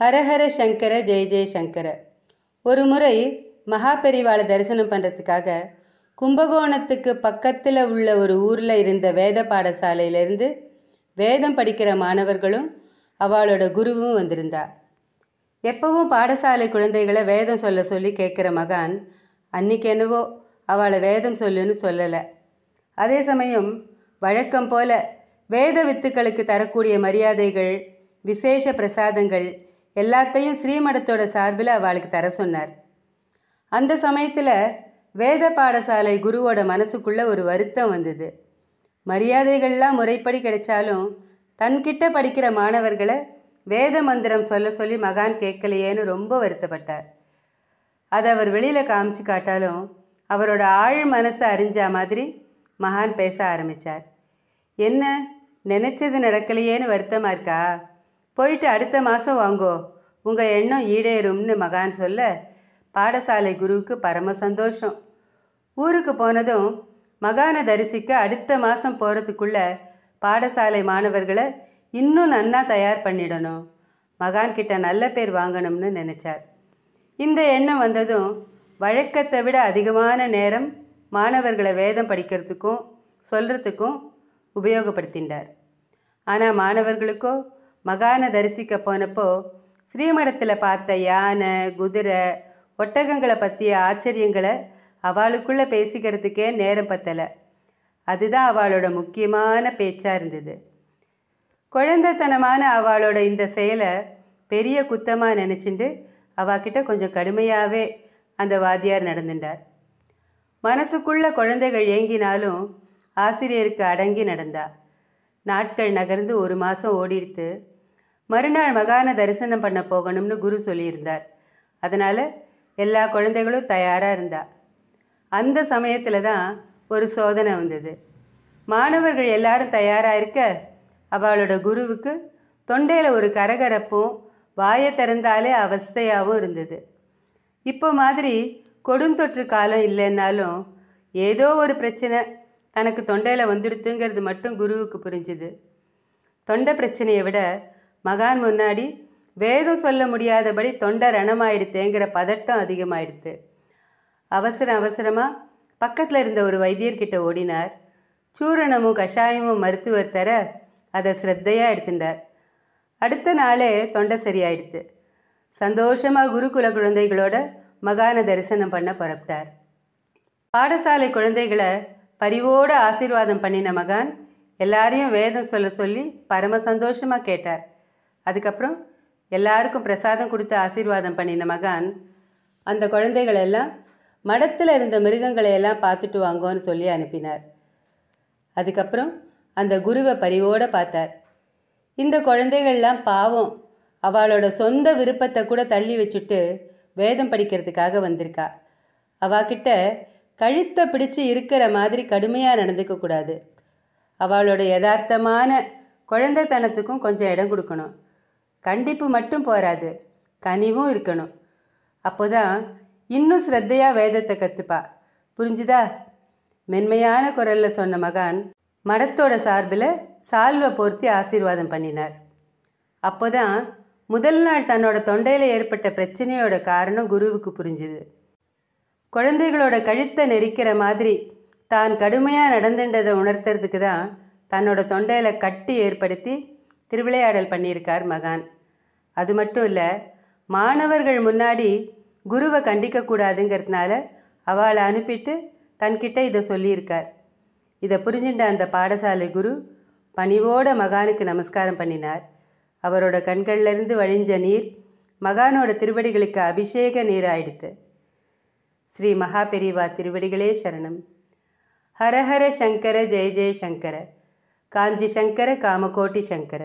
ஹரஹர சங்கர ஜெய ஜெயசங்கர ஒரு முறை மகாபெரிவாளை தரிசனம் பண்ணுறதுக்காக கும்பகோணத்துக்கு பக்கத்தில் உள்ள ஒரு ஊரில் இருந்த வேத பாடசாலையிலேருந்து வேதம் படிக்கிற மாணவர்களும் அவளோட குருவும் வந்திருந்தா எப்பவும் பாடசாலை குழந்தைகளை வேதம் சொல்ல சொல்லி கேட்குற மகான் அன்னைக்கு என்னவோ அவளை வேதம் சொல்லுன்னு சொல்லலை அதே சமயம் வழக்கம் போல வேத வித்துக்களுக்கு தரக்கூடிய மரியாதைகள் விசேஷ பிரசாதங்கள் எல்லாத்தையும் ஸ்ரீமடத்தோட சார்பில் அவளுக்கு தர சொன்னார் அந்த சமயத்தில் வேத பாடசாலை குருவோட மனசுக்குள்ள ஒரு வருத்தம் வந்தது மரியாதைகள்லாம் முறைப்படி கிடைச்சாலும் தன்கிட்ட படிக்கிற மாணவர்களை வேத மந்திரம் சொல்ல சொல்லி மகான் கேட்கலையேன்னு ரொம்ப வருத்தப்பட்டார் அதை அவர் வெளியில் காமிச்சு காட்டாலும் அவரோட ஆழ் மனசை அறிஞ்ச மாதிரி மகான் பேச ஆரம்பித்தார் என்ன நினச்சது நடக்கலையேன்னு வருத்தமாக இருக்கா போயிட்டு அடுத்த மாதம் வாங்கோ உங்கள் எண்ணம் ஈடேறும்னு மகான் சொல்ல பாடசாலை குருவுக்கு பரம சந்தோஷம் ஊருக்கு போனதும் மகானை தரிசிக்க அடுத்த மாதம் போகிறதுக்குள்ள பாடசாலை மாணவர்களை இன்னும் நன்னா தயார் பண்ணிடணும் மகான் கிட்ட நல்ல பேர் வாங்கணும்னு நினச்சார் இந்த எண்ணம் வந்ததும் வழக்கத்தை விட அதிகமான நேரம் மாணவர்களை வேதம் படிக்கிறதுக்கும் சொல்கிறதுக்கும் உபயோகப்படுத்தின்றார் ஆனால் மாணவர்களுக்கோ மகானை தரிசிக்க போனப்போ ஸ்ரீமடத்தில் பார்த்த யானை குதிரை ஒட்டகங்களை பற்றிய ஆச்சரியங்களை அவளுக்குள்ளே பேசிக்கிறதுக்கே நேரம் பத்தலை அதுதான் அவளோட முக்கியமான பேச்சாக இருந்தது குழந்தைத்தனமான அவளோட இந்த செயலை பெரிய குத்தமாக நினச்சிண்டு அவகிட்ட கொஞ்சம் கடுமையாகவே அந்த வாத்தியார் நடந்துட்டார் மனசுக்குள்ள குழந்தைகள் ஏங்கினாலும் ஆசிரியருக்கு அடங்கி நடந்தா நாட்கள் நகர்ந்து ஒரு மாதம் ஓடிடுத்து மறுநாள் மகான தரிசனம் பண்ண போகணும்னு குரு சொல்லியிருந்தார் அதனால் எல்லா குழந்தைகளும் தயாராக இருந்தா அந்த சமயத்தில் தான் ஒரு சோதனை வந்தது மாணவர்கள் எல்லாரும் தயாராக இருக்க அவளோட குருவுக்கு தொண்டையில் ஒரு கரகரப்பும் வாயை திறந்தாலே அவஸ்தையாகவும் இருந்தது இப்போ மாதிரி கொடுந்தொற்று காலம் இல்லைன்னாலும் ஏதோ ஒரு பிரச்சனை தனக்கு தொண்டையில் வந்துடுத்துங்கிறது மட்டும் குருவுக்கு புரிஞ்சுது தொண்டை பிரச்சனையை விட மகான் முன்னாடி வேதம் சொல்ல முடியாதபடி தொண்டை ரணமாயிடுத்தேங்கிற பதட்டம் அதிகமாயிடுத்து அவசர அவசரமாக பக்கத்தில் இருந்த ஒரு வைத்தியர்கிட்ட ஓடினார் சூரணமும் கஷாயமும் மருத்துவர் தர அதை ஸ்ரத்தையாக எடுத்துட்டார் அடுத்த நாளே தொண்டை சரியாயிடுத்து சந்தோஷமாக குருகுல குழந்தைகளோட மகான தரிசனம் பண்ண புறப்பட்டார் பாடசாலை குழந்தைகளை பரிவோடு ஆசீர்வாதம் பண்ணின மகான் எல்லாரையும் வேதம் சொல்ல சொல்லி பரம சந்தோஷமாக கேட்டார் அதுக்கப்புறம் எல்லாருக்கும் பிரசாதம் கொடுத்து ஆசீர்வாதம் பண்ணின மகான் அந்த குழந்தைகளெல்லாம் மடத்தில் இருந்த மிருகங்களையெல்லாம் பார்த்துட்டு வாங்கோன்னு சொல்லி அனுப்பினார் அதுக்கப்புறம் அந்த குருவை பரிவோடு பார்த்தார் இந்த குழந்தைகள்லாம் பாவம் அவளோட சொந்த விருப்பத்தை கூட தள்ளி வச்சுட்டு வேதம் படிக்கிறதுக்காக வந்திருக்கா அவாக்கிட்ட கழுத்தை பிடிச்சு இருக்கிற மாதிரி கடுமையாக நடந்துக்க கூடாது அவளோட யதார்த்தமான குழந்தைத்தனத்துக்கும் கொஞ்சம் இடம் கொடுக்கணும் கண்டிப்பு மட்டும் போராது கனிவும் இருக்கணும் அப்போ தான் இன்னும் ஸ்ரத்தையாக வேதத்தை கற்றுப்பா புரிஞ்சுதா மென்மையான குரலில் சொன்ன மகான் மடத்தோட சார்பில் சால்வை பொருத்தி ஆசீர்வாதம் பண்ணினார் அப்போ தான் முதல் நாள் தன்னோட தொண்டையில் ஏற்பட்ட பிரச்சனையோட காரணம் குருவுக்கு புரிஞ்சுது குழந்தைகளோட கழுத்தை நெரிக்கிற மாதிரி தான் கடுமையாக நடந்துட்டதை உணர்த்துறதுக்கு தான் தன்னோட தொண்டையில் கட்டி ஏற்படுத்தி திருவிளையாடல் பண்ணியிருக்கார் மகான் அது மட்டும் இல்லை மாணவர்கள் முன்னாடி குருவை கண்டிக்கக்கூடாதுங்கிறதுனால அவளை அனுப்பிட்டு தன்கிட்ட இதை சொல்லியிருக்கார் இதை புரிஞ்சுட்ட அந்த பாடசாலை குரு பணிவோட மகானுக்கு நமஸ்காரம் பண்ணினார் அவரோட கண்கள்லேருந்து வழிஞ்ச நீர் மகானோட திருவடிகளுக்கு அபிஷேக நீராயிடுத்து ஸ்ரீ மகா பெரிவா திருவடிகளே சரணம் ஹரஹர சங்கர ஜெய ஜெய சங்கர காஞ்சி சங்கர காமகோட்டி சங்கர